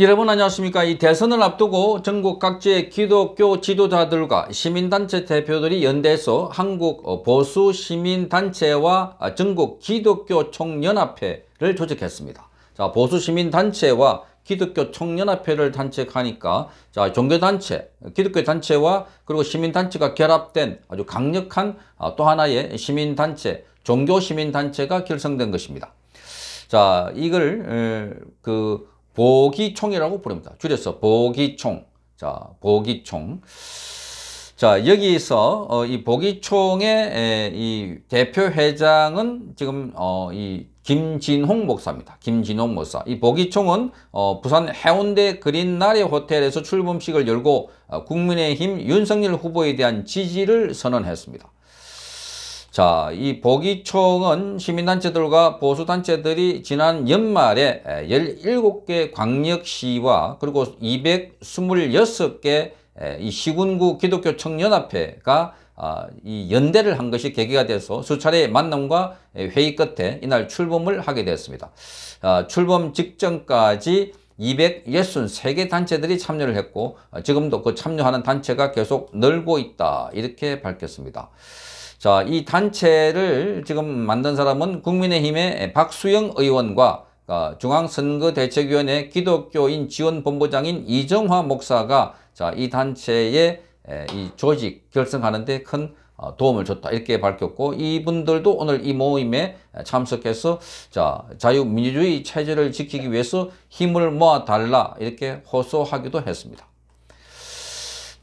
여러분 안녕하십니까 이 대선을 앞두고 전국 각지의 기독교 지도자들과 시민단체 대표들이 연대해서 한국 보수 시민단체와 전국 기독교 총연합회를 조직했습니다 자 보수 시민단체와 기독교 총연합회를 단체하니까 자 종교단체, 기독교단체와 그리고 시민단체가 결합된 아주 강력한 아, 또 하나의 시민단체, 종교시민단체가 결성된 것입니다. 자 이걸 그 보기총이라고 부릅니다. 줄여서 보기총. 자, 보기총. 자, 여기서 어, 이 보기총의 에, 이 대표 회장은 지금 어, 이 김진홍 목사입니다. 김진홍 목사. 이 보기총은 어, 부산 해운대 그린나리 호텔에서 출범식을 열고 어, 국민의힘 윤석열 후보에 대한 지지를 선언했습니다. 자, 이 보기총은 시민단체들과 보수단체들이 지난 연말에 17개 광역시와 그리고 226개 이 시군구 기독교 청년합회가 아, 이 연대를 한 것이 계기가 돼서 수차례의 만남과 회의 끝에 이날 출범을 하게 되었습니다. 아, 출범 직전까지 263개 단체들이 참여를 했고 아, 지금도 그 참여하는 단체가 계속 늘고 있다 이렇게 밝혔습니다. 자, 이 단체를 지금 만든 사람은 국민의힘의 박수영 의원과 어, 중앙선거대책위원회 기독교인 지원본부장인 이정화 목사가 자, 이 단체의 이 조직 결성하는데 큰 어, 도움을 줬다 이렇게 밝혔고 이분들도 오늘 이 모임에 참석해서 자 자유민주주의 체제를 지키기 위해서 힘을 모아 달라 이렇게 호소하기도 했습니다.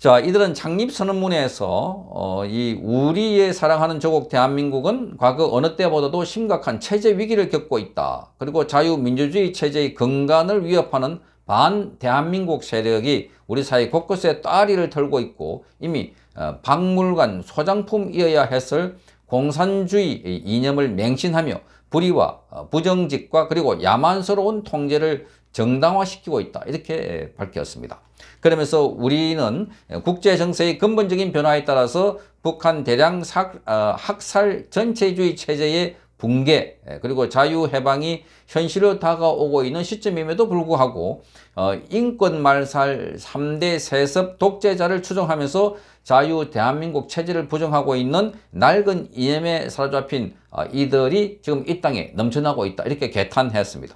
자, 이들은 창립선언문에서 어, 이 우리의 사랑하는 조국 대한민국은 과거 어느 때보다도 심각한 체제 위기를 겪고 있다. 그리고 자유민주주의 체제의 근간을 위협하는 반 대한민국 세력이 우리 사회 곳곳에 따리를 털고 있고 이미 어, 박물관 소장품이어야 했을 공산주의 이념을 맹신하며 불의와 어, 부정직과 그리고 야만스러운 통제를 정당화시키고 있다. 이렇게 밝혔습니다. 그러면서 우리는 국제 정세의 근본적인 변화에 따라서 북한 대량 삭, 어, 학살 전체주의 체제의 붕괴 그리고 자유해방이 현실로 다가오고 있는 시점임에도 불구하고 어, 인권말살 3대 세습 독재자를 추종하면서 자유 대한민국 체제를 부정하고 있는 낡은 이념에 사로잡힌 어, 이들이 지금 이 땅에 넘쳐나고 있다 이렇게 개탄했습니다.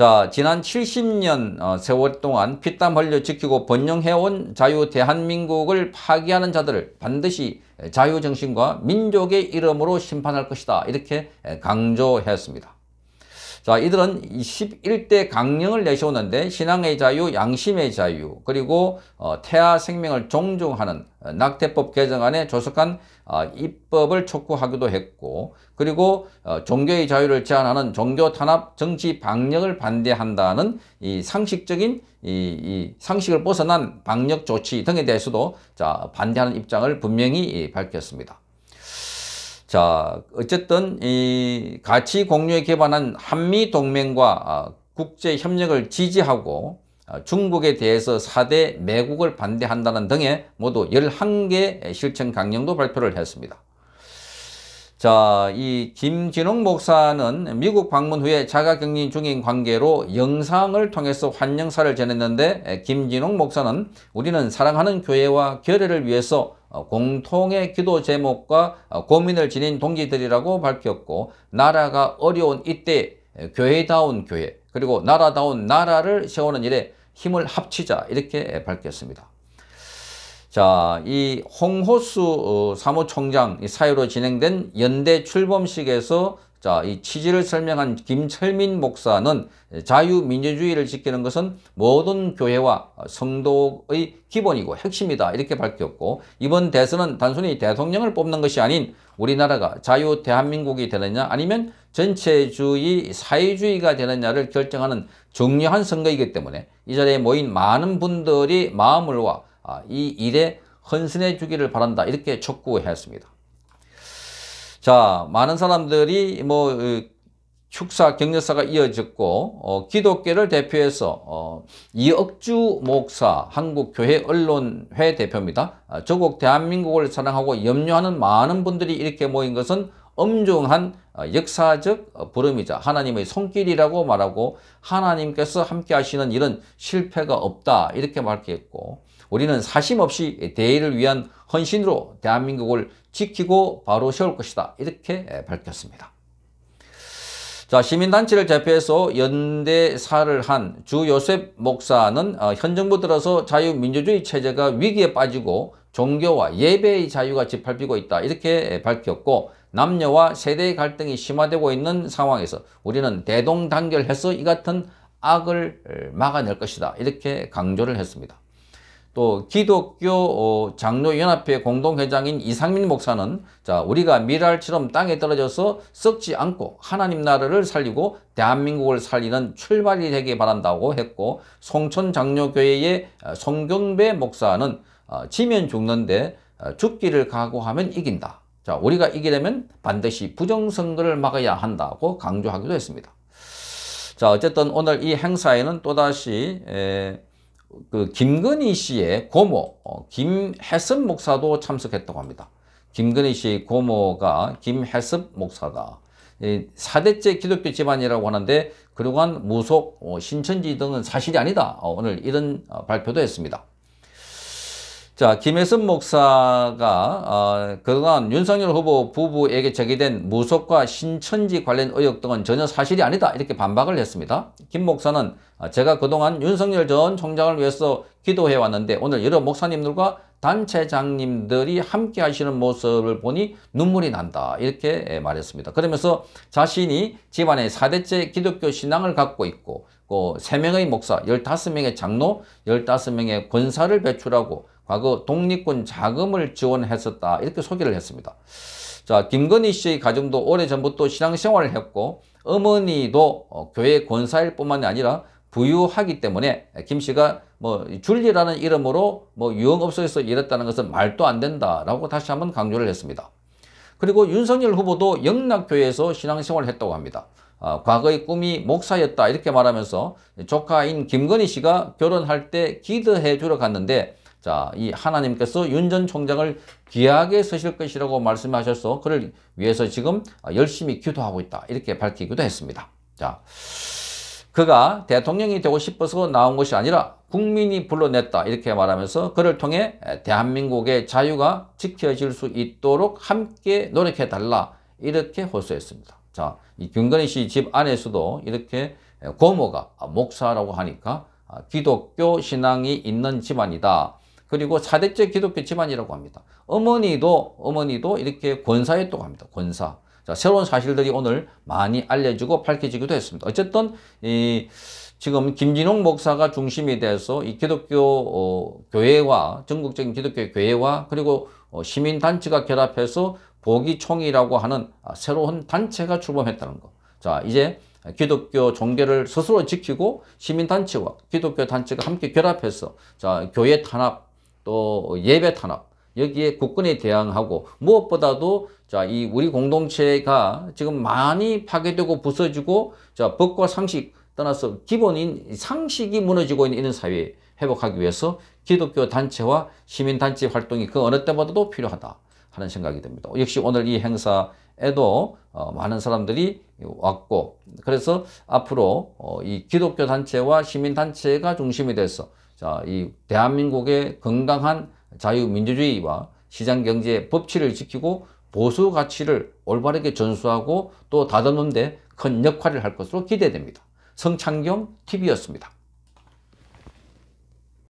자, 지난 70년 어, 세월 동안 피땀 흘려 지키고 번영해온 자유 대한민국을 파괴하는 자들을 반드시 자유정신과 민족의 이름으로 심판할 것이다. 이렇게 강조했습니다. 자, 이들은 11대 강령을 내세우는데 신앙의 자유, 양심의 자유, 그리고 어, 태아 생명을 존중하는 어, 낙태법 개정안에 조속한 어, 입법을 촉구하기도 했고 그리고 어, 종교의 자유를 제한하는 종교 탄압 정치 방역을 반대한다는 이 상식적인 이, 이 상식을 벗어난 방역 조치 등에 대해서도 자 반대하는 입장을 분명히 밝혔습니다. 자, 어쨌든 이 가치 공유에 기반한 한미 동맹과 아, 국제 협력을 지지하고 아, 중국에 대해서 4대 매국을 반대한다는 등의 모두 11개 실천 강령도 발표를 했습니다. 자, 이 김진웅 목사는 미국 방문 후에 자가격리 중인 관계로 영상을 통해서 환영사를 전했는데 김진웅 목사는 우리는 사랑하는 교회와 결의를 위해서 어, 공통의 기도 제목과 어, 고민을 지닌 동지들이라고 밝혔고 나라가 어려운 이때 교회다운 교회 그리고 나라다운 나라를 세우는 일에 힘을 합치자 이렇게 밝혔습니다. 자, 이 홍호수 어, 사무총장 사유로 진행된 연대 출범식에서 자, 이 취지를 설명한 김철민 목사는 자유민주주의를 지키는 것은 모든 교회와 성도의 기본이고 핵심이다 이렇게 밝혔고 이번 대선은 단순히 대통령을 뽑는 것이 아닌 우리나라가 자유 대한민국이 되느냐 아니면 전체주의 사회주의가 되느냐를 결정하는 중요한 선거이기 때문에 이 자리에 모인 많은 분들이 마음을 와이 아, 일에 헌신해 주기를 바란다 이렇게 촉구했습니다. 자, 많은 사람들이 뭐 그, 축사 격려사가 이어졌고 어, 기독교를 대표해서 어, 이억주 목사 한국교회 언론회 대표입니다. 아, 조국 대한민국을 사랑하고 염려하는 많은 분들이 이렇게 모인 것은 엄중한 어, 역사적 어, 부름이자 하나님의 손길이라고 말하고 하나님께서 함께 하시는 일은 실패가 없다 이렇게 밝혔고 우리는 사심 없이 대의를 위한 헌신으로 대한민국을 지키고 바로 세울 것이다. 이렇게 예, 밝혔습니다. 자, 시민단체를 대표해서 연대사를 한 주 요셉 목사는 어, 현 정부 들어서 자유민주주의 체제가 위기에 빠지고 종교와 예배의 자유가 짓밟히고 있다. 이렇게 예, 밝혔고 남녀와 세대의 갈등이 심화되고 있는 상황에서 우리는 대동단결해서 이 같은 악을 막아낼 것이다. 이렇게 강조를 했습니다. 또 기독교 어, 장로연합회 공동회장인 이상민 목사는 자 우리가 미랄처럼 땅에 떨어져서 썩지 않고 하나님 나라를 살리고 대한민국을 살리는 출발이 되길 바란다고 했고 송천 장로교회의 송경배 목사는 어, 지면 죽는데 어, 죽기를 각오하면 이긴다. 자 우리가 이기려면 반드시 부정선거를 막아야 한다고 강조하기도 했습니다. 자 어쨌든 오늘 이 행사에는 또다시 에, 그김근희 씨의 고모 어, 김혜섭 목사도 참석했다고 합니다. 김건희 씨 고모가 김혜섭 목사다. 사대째 기독교 집안이라고 하는데 그러한 무속, 어, 신천지 등은 사실이 아니다. 어, 오늘 이런 발표도 했습니다. 자, 김혜선 목사가 어, 그동안 윤석열 후보 부부에게 제기된 무속과 신천지 관련 의혹 등은 전혀 사실이 아니다 이렇게 반박을 했습니다. 김 목사는 어, 제가 그동안 윤석열 전 총장을 위해서 기도해 왔는데 오늘 여러 목사님들과 단체장님들이 함께 하시는 모습을 보니 눈물이 난다 이렇게 예, 말했습니다. 그러면서 자신이 집안에 4대째 기독교 신앙을 갖고 있고 3명의 그 목사, 15명의 장로, 15명의 권사를 배출하고 과거 독립군 자금을 지원했었다 이렇게 소개를 했습니다. 자 김건희 씨의 가정도 오래전부터 신앙생활을 했고 어머니도 어, 교회 권사일 뿐만이 아니라 부유하기 때문에 김 씨가 뭐 줄리라는 이름으로 뭐 유흥업소에서 일했다는 것은 말도 안 된다라고 다시 한번 강조를 했습니다. 그리고 윤석열 후보도 영락교회에서 신앙생활을 했다고 합니다. 아, 과거의 꿈이 목사였다 이렇게 말하면서 조카인 김건희 씨가 결혼할 때 기도해 주러 갔는데 자, 이 하나님께서 윤 전 총장을 귀하게 쓰실 것이라고 말씀하셔서 그를 위해서 지금 열심히 기도하고 있다. 이렇게 밝히기도 했습니다. 자, 그가 대통령이 되고 싶어서 나온 것이 아니라 국민이 불러냈다. 이렇게 말하면서 그를 통해 대한민국의 자유가 지켜질 수 있도록 함께 노력해달라. 이렇게 호소했습니다. 자, 이 김건희 씨 집 안에서도 이렇게 고모가 목사라고 하니까 기독교 신앙이 있는 집안이다. 그리고 4대째 기독교 집안이라고 합니다. 어머니도, 어머니도 이렇게 권사였다고 합니다. 권사. 자, 새로운 사실들이 오늘 많이 알려지고 밝혀지기도 했습니다. 어쨌든, 이, 지금 김진홍 목사가 중심이 돼서 이 기독교 어, 교회와 전국적인 기독교 교회와 그리고 어, 시민단체가 결합해서 보기총이라고 하는 아, 새로운 단체가 출범했다는 거. 자, 이제 기독교 종교를 스스로 지키고 시민단체와 기독교 단체가 함께 결합해서 자, 교회 탄압 또 어, 예배 탄압 여기에 국군에 대항하고 무엇보다도 자, 이 우리 공동체가 지금 많이 파괴되고 부서지고 자, 법과 상식 떠나서 기본인 상식이 무너지고 있는 이런 사회 회복하기 위해서 기독교 단체와 시민단체 활동이 그 어느 때보다도 필요하다. 하는 생각이 듭니다. 역시 오늘 이 행사에도 어, 많은 사람들이 왔고 그래서 앞으로 어, 이 기독교 단체와 시민 단체가 중심이 돼서 자 이 대한민국의 건강한 자유민주주의와 시장경제 의 법치를 지키고 보수 가치를 올바르게 전수하고 또 다듬는데 큰 역할을 할 것으로 기대됩니다. 성창경 TV였습니다.